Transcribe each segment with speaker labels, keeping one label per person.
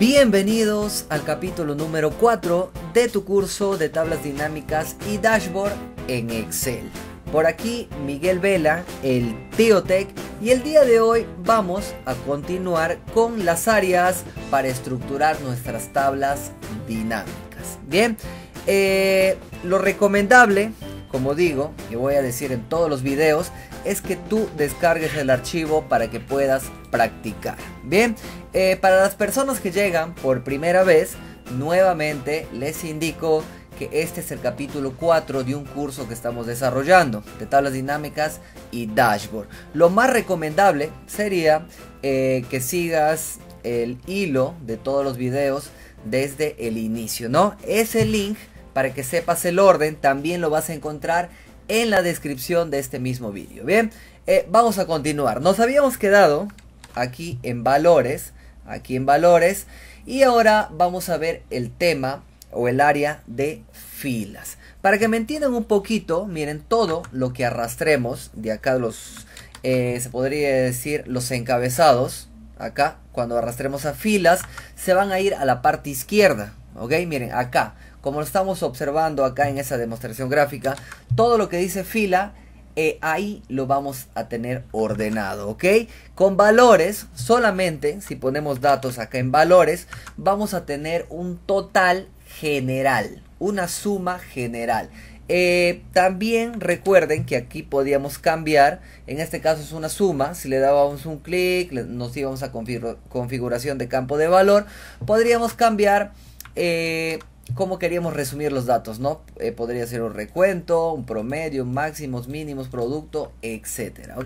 Speaker 1: Bienvenidos al capítulo número 4 de tu curso de tablas dinámicas y dashboard en Excel. Por aquí Miguel Vela, el Teotech, y el día de hoy vamos a continuar con las áreas para estructurar nuestras tablas dinámicas. Bien, eh, lo recomendable, como digo, que voy a decir en todos los videos, es que tú descargues el archivo para que puedas practicar. Bien, eh, para las personas que llegan por primera vez, nuevamente les indico que este es el capítulo 4 de un curso que estamos desarrollando de tablas dinámicas y dashboard. Lo más recomendable sería eh, que sigas el hilo de todos los videos desde el inicio, ¿no? Ese link para que sepas el orden también lo vas a encontrar en la descripción de este mismo vídeo. Bien, eh, vamos a continuar. Nos habíamos quedado aquí en valores, aquí en valores, y ahora vamos a ver el tema o el área de filas. Para que me entiendan un poquito, miren todo lo que arrastremos de acá los, eh, se podría decir los encabezados, acá cuando arrastremos a filas, se van a ir a la parte izquierda, ok, miren acá como lo estamos observando acá en esa demostración gráfica, todo lo que dice fila, eh, ahí lo vamos a tener ordenado, ¿ok? Con valores, solamente si ponemos datos acá en valores, vamos a tener un total general, una suma general. Eh, también recuerden que aquí podíamos cambiar, en este caso es una suma, si le dábamos un clic, nos íbamos a configuración de campo de valor, podríamos cambiar eh, cómo queríamos resumir los datos, ¿no? Eh, podría ser un recuento, un promedio, máximos, mínimos, producto, etcétera,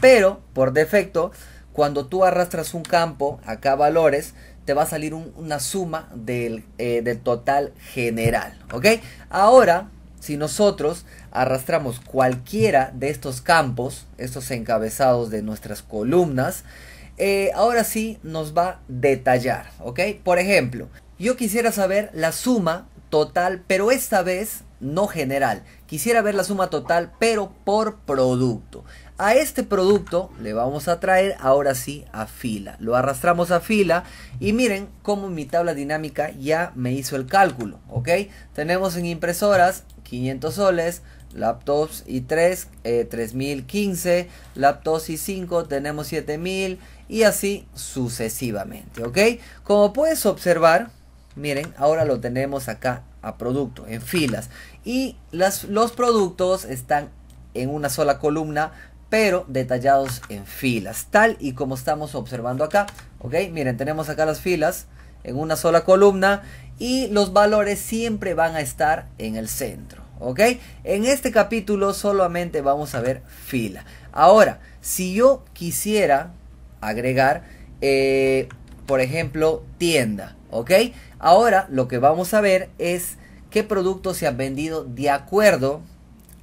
Speaker 1: Pero, por defecto, cuando tú arrastras un campo acá valores, te va a salir una suma eh, del, total general, ¿ok? Ahora, si nosotros arrastramos cualquiera de estos campos, estos encabezados de nuestras columnas, eh, ahora sí nos va a detallar, ¿ok? Por ejemplo, yo quisiera saber la suma total, pero esta vez no general. Quisiera ver la suma total, pero por producto. A este producto le vamos a traer ahora sí a fila. Lo arrastramos a fila y miren cómo mi tabla dinámica ya me hizo el cálculo. ¿ok? Tenemos en impresoras 500 soles, laptops y 3, 3015, eh, laptops y 5, tenemos 7000 y así sucesivamente. ¿ok? Como puedes observar, Miren, ahora lo tenemos acá a producto, en filas. Y las, los productos están en una sola columna, pero detallados en filas, tal y como estamos observando acá. Ok, miren, tenemos acá las filas en una sola columna y los valores siempre van a estar en el centro. Ok, en este capítulo solamente vamos a ver fila. Ahora, si yo quisiera agregar, eh, por ejemplo, tienda, ok, Ahora lo que vamos a ver es qué producto se han vendido de acuerdo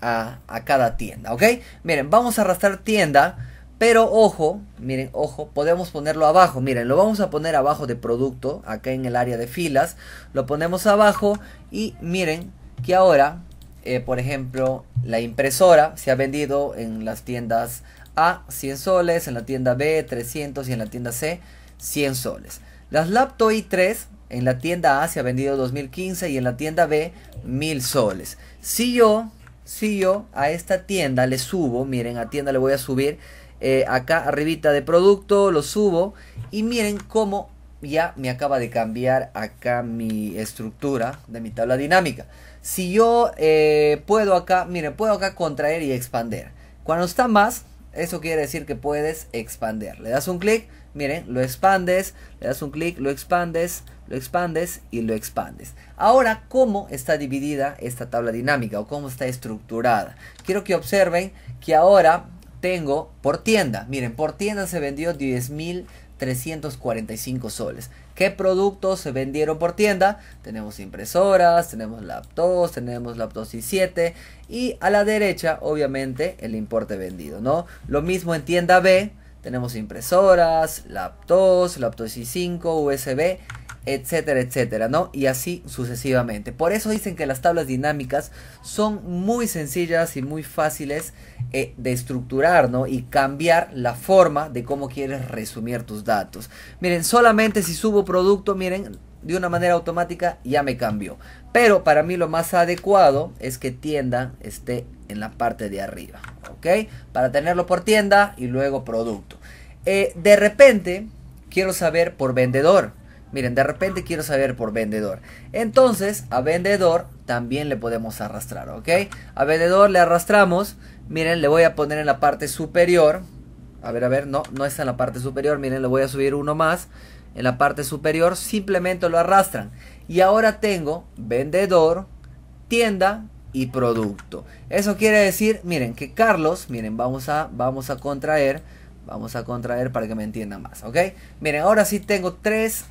Speaker 1: a, cada tienda, ¿ok? Miren, vamos a arrastrar tienda, pero ojo, miren, ojo, podemos ponerlo abajo, miren, lo vamos a poner abajo de producto, acá en el área de filas, lo ponemos abajo y miren que ahora, eh, por ejemplo, la impresora se ha vendido en las tiendas A 100 soles, en la tienda B 300 y en la tienda C 100 soles. Las laptop y 3 en la tienda A se ha vendido 2015 y en la tienda B 1000 soles. Si yo, si yo a esta tienda le subo, miren, a tienda le voy a subir eh, acá arribita de producto, lo subo y miren cómo ya me acaba de cambiar acá mi estructura de mi tabla dinámica. Si yo eh, puedo acá, miren, puedo acá contraer y expander. Cuando está más, eso quiere decir que puedes expander. Le das un clic, miren, lo expandes, le das un clic, lo expandes, lo expandes y lo expandes. Ahora, ¿cómo está dividida esta tabla dinámica o cómo está estructurada? Quiero que observen que ahora tengo por tienda. Miren, por tienda se vendió 10.345 soles. ¿Qué productos se vendieron por tienda? Tenemos impresoras, tenemos laptops, tenemos laptops y 7 y a la derecha obviamente el importe vendido, ¿no? Lo mismo en tienda B, tenemos impresoras, laptops, laptops y 5, USB etcétera, etcétera, ¿no? Y así sucesivamente. Por eso dicen que las tablas dinámicas son muy sencillas y muy fáciles eh, de estructurar, ¿no? Y cambiar la forma de cómo quieres resumir tus datos. Miren, solamente si subo producto, miren, de una manera automática ya me cambió. Pero para mí lo más adecuado es que tienda esté en la parte de arriba, ¿ok? Para tenerlo por tienda y luego producto. Eh, de repente, quiero saber por vendedor. Miren, de repente quiero saber por vendedor. Entonces, a vendedor también le podemos arrastrar, ¿ok? A vendedor le arrastramos. Miren, le voy a poner en la parte superior. A ver, a ver, no, no está en la parte superior. Miren, le voy a subir uno más. En la parte superior simplemente lo arrastran. Y ahora tengo vendedor, tienda y producto. Eso quiere decir, miren, que Carlos, miren, vamos a, vamos a contraer. Vamos a contraer para que me entienda más, ¿ok? Miren, ahora sí tengo tres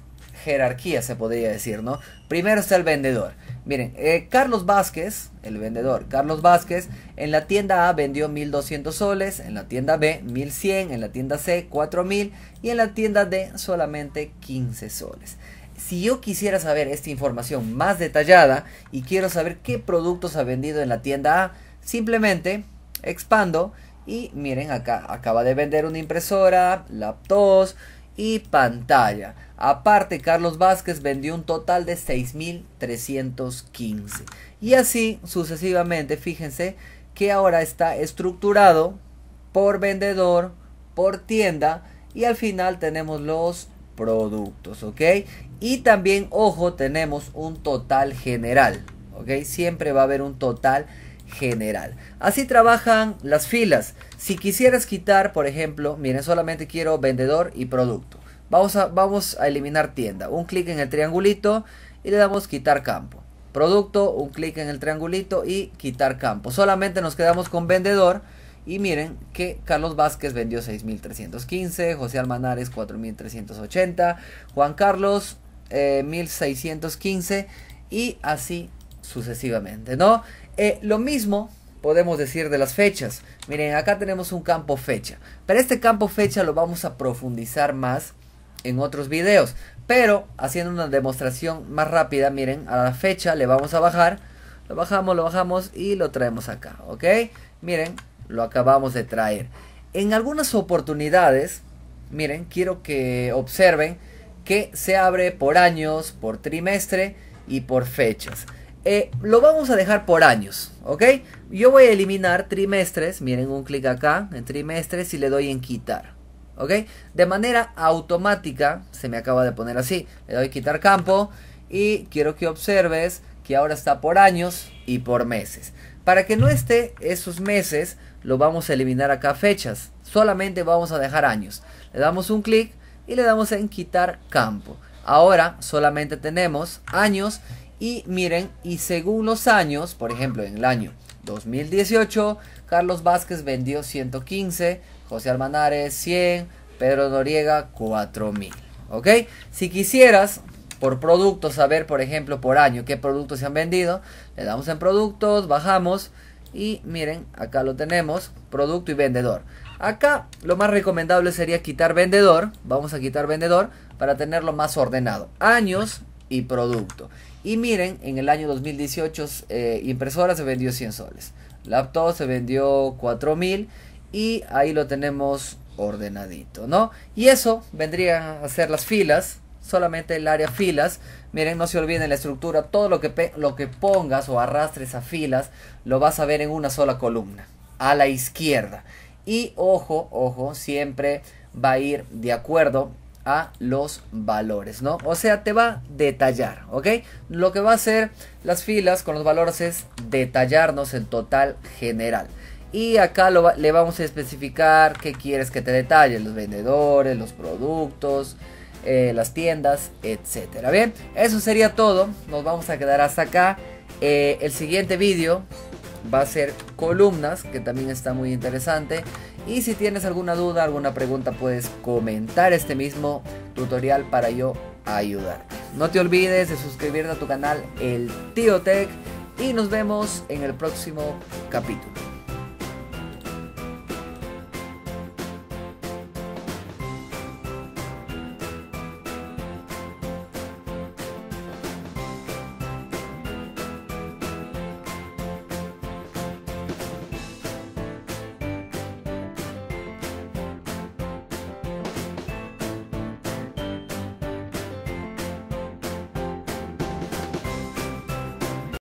Speaker 1: jerarquía, se podría decir, ¿no? Primero está el vendedor. Miren, eh, Carlos Vázquez, el vendedor, Carlos Vázquez, en la tienda A vendió 1200 soles, en la tienda B 1100, en la tienda C 4000 y en la tienda D solamente 15 soles. Si yo quisiera saber esta información más detallada y quiero saber qué productos ha vendido en la tienda A, simplemente expando y miren acá, acaba de vender una impresora, laptops y pantalla. Aparte, Carlos Vázquez vendió un total de 6.315. Y así sucesivamente, fíjense que ahora está estructurado por vendedor, por tienda y al final tenemos los productos, ¿ok? Y también, ojo, tenemos un total general, ¿ok? Siempre va a haber un total general. Así trabajan las filas. Si quisieras quitar, por ejemplo, miren, solamente quiero vendedor y producto. Vamos a, eliminar tienda. Un clic en el triangulito y le damos quitar campo. Producto, un clic en el triangulito y quitar campo. Solamente nos quedamos con vendedor. Y miren que Carlos Vázquez vendió 6.315, José Almanares 4.380, Juan Carlos 1.615 eh, y así sucesivamente, ¿no? Eh, lo mismo podemos decir de las fechas. Miren, acá tenemos un campo fecha, pero este campo fecha lo vamos a profundizar más en otros videos. Pero haciendo una demostración más rápida, miren, a la fecha le vamos a bajar. Lo bajamos, lo bajamos y lo traemos acá, ¿ok? Miren, lo acabamos de traer. En algunas oportunidades, miren, quiero que observen que se abre por años, por trimestre y por fechas. Eh, lo vamos a dejar por años, ¿ok? Yo voy a eliminar trimestres, miren un clic acá en trimestres y le doy en quitar. ¿ok? De manera automática, se me acaba de poner así, le doy quitar campo y quiero que observes que ahora está por años y por meses. Para que no esté esos meses, lo vamos a eliminar acá fechas, solamente vamos a dejar años. Le damos un clic y le damos en quitar campo. Ahora solamente tenemos años y miren, y según los años, por ejemplo en el año 2018, Carlos Vázquez vendió 115, José Almanares 100, Pedro Noriega 4000. ¿Ok? Si quisieras por producto saber, por ejemplo, por año qué productos se han vendido, le damos en productos, bajamos y miren, acá lo tenemos, producto y vendedor. Acá lo más recomendable sería quitar vendedor, vamos a quitar vendedor para tenerlo más ordenado. Años, y producto. Y miren, en el año 2018 eh, impresora se vendió 100 soles, laptop se vendió 4000 y ahí lo tenemos ordenadito, ¿no? Y eso vendría a ser las filas, solamente el área filas. Miren, no se olviden la estructura, todo lo que, lo que pongas o arrastres a filas lo vas a ver en una sola columna, a la izquierda. Y ojo, ojo, siempre va a ir de acuerdo a los valores, ¿no? O sea, te va a detallar, ¿ok? Lo que va a hacer las filas con los valores es detallarnos en total general. Y acá le vamos a especificar qué quieres que te detalle, los vendedores, los productos, eh, las tiendas, etcétera. Bien, eso sería todo. Nos vamos a quedar hasta acá. Eh, el siguiente vídeo va a ser columnas, que también está muy interesante. Y si tienes alguna duda, alguna pregunta, puedes comentar este mismo tutorial para yo ayudar. No te olvides de suscribirte a tu canal El Tío Tech y nos vemos en el próximo capítulo.